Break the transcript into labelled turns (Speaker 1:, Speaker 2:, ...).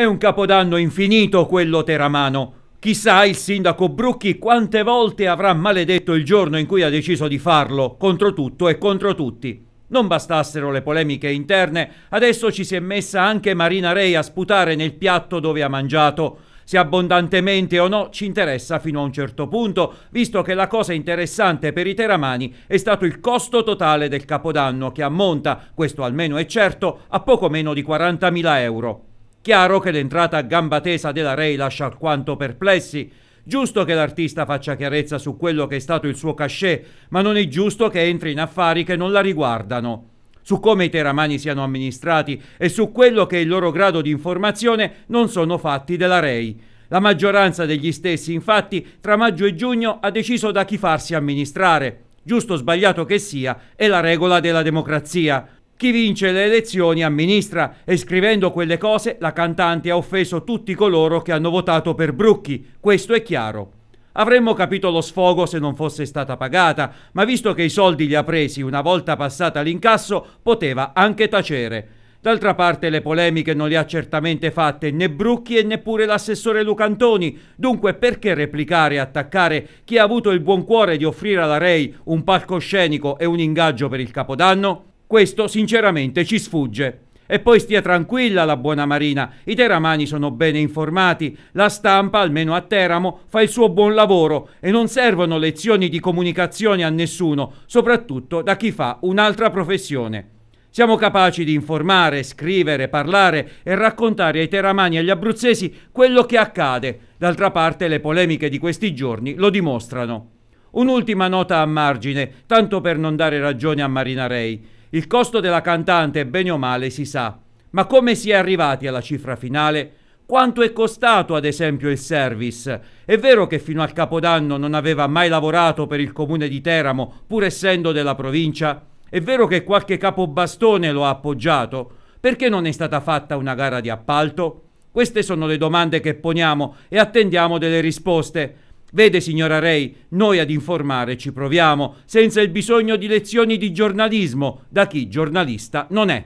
Speaker 1: È un capodanno infinito quello teramano. Chissà il sindaco Brucchi quante volte avrà maledetto il giorno in cui ha deciso di farlo, contro tutto e contro tutti. Non bastassero le polemiche interne, adesso ci si è messa anche Marina Rey a sputare nel piatto dove ha mangiato. Se abbondantemente o no ci interessa fino a un certo punto, visto che la cosa interessante per i teramani è stato il costo totale del capodanno che ammonta, questo almeno è certo, a poco meno di 40.000 euro. Chiaro che l'entrata a gamba tesa della Ray lascia alquanto perplessi. Giusto che l'artista faccia chiarezza su quello che è stato il suo cachet, ma non è giusto che entri in affari che non la riguardano. Su come i teramani siano amministrati e su quello che è il loro grado di informazione non sono fatti della Ray. La maggioranza degli stessi, infatti, tra maggio e giugno ha deciso da chi farsi amministrare. Giusto o sbagliato che sia, è la regola della democrazia. Chi vince le elezioni amministra e scrivendo quelle cose la cantante ha offeso tutti coloro che hanno votato per Brucchi, questo è chiaro. Avremmo capito lo sfogo se non fosse stata pagata, ma visto che i soldi li ha presi una volta passata l'incasso, poteva anche tacere. D'altra parte le polemiche non le ha certamente fatte né Brucchi e neppure l'assessore Lucantoni, dunque perché replicare e attaccare chi ha avuto il buon cuore di offrire alla Rei un palcoscenico e un ingaggio per il Capodanno? Questo sinceramente ci sfugge. E poi stia tranquilla la buona Marina, i teramani sono bene informati, la stampa, almeno a Teramo, fa il suo buon lavoro e non servono lezioni di comunicazione a nessuno, soprattutto da chi fa un'altra professione. Siamo capaci di informare, scrivere, parlare e raccontare ai teramani e agli abruzzesi quello che accade. D'altra parte le polemiche di questi giorni lo dimostrano. Un'ultima nota a margine, tanto per non dare ragione a Marina Rei. Il costo della cantante, bene o male, si sa. Ma come si è arrivati alla cifra finale? Quanto è costato ad esempio il service? È vero che fino al Capodanno non aveva mai lavorato per il comune di Teramo, pur essendo della provincia? È vero che qualche capobastone lo ha appoggiato? Perché non è stata fatta una gara di appalto? Queste sono le domande che poniamo e attendiamo delle risposte. Vede, signora Rei, noi ad informare ci proviamo, senza il bisogno di lezioni di giornalismo, da chi giornalista non è.